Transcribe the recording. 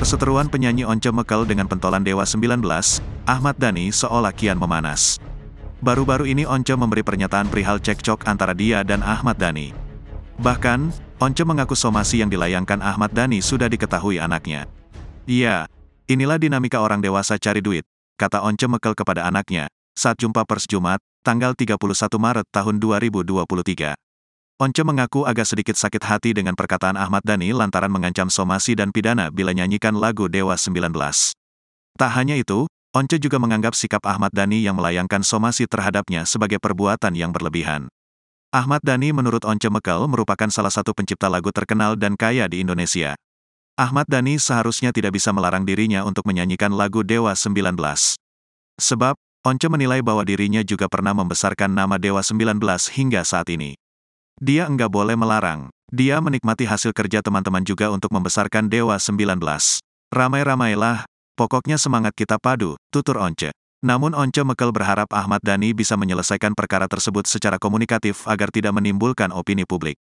Perseteruan penyanyi Once Mekel dengan pentolan Dewa 19, Ahmad Dhani seolah kian memanas. Baru-baru ini Once memberi pernyataan perihal cekcok antara dia dan Ahmad Dhani. Bahkan, Once mengaku somasi yang dilayangkan Ahmad Dhani sudah diketahui anaknya. Iya, inilah dinamika orang dewasa cari duit, kata Once Mekel kepada anaknya, saat jumpa pers Jumat, tanggal 31 Maret tahun 2023. Once mengaku agak sedikit sakit hati dengan perkataan Ahmad Dhani lantaran mengancam somasi dan pidana bila nyanyikan lagu Dewa 19. Tak hanya itu, Once juga menganggap sikap Ahmad Dhani yang melayangkan somasi terhadapnya sebagai perbuatan yang berlebihan. Ahmad Dhani menurut Once Mekel merupakan salah satu pencipta lagu terkenal dan kaya di Indonesia. Ahmad Dhani seharusnya tidak bisa melarang dirinya untuk menyanyikan lagu Dewa 19. Sebab, Once menilai bahwa dirinya juga pernah membesarkan nama Dewa 19 hingga saat ini. Dia enggak boleh melarang. Dia menikmati hasil kerja teman-teman juga untuk membesarkan Dewa 19. Ramai-ramailah, pokoknya semangat kita padu, tutur Once. Namun Once Mekel berharap Ahmad Dhani bisa menyelesaikan perkara tersebut secara komunikatif agar tidak menimbulkan opini publik.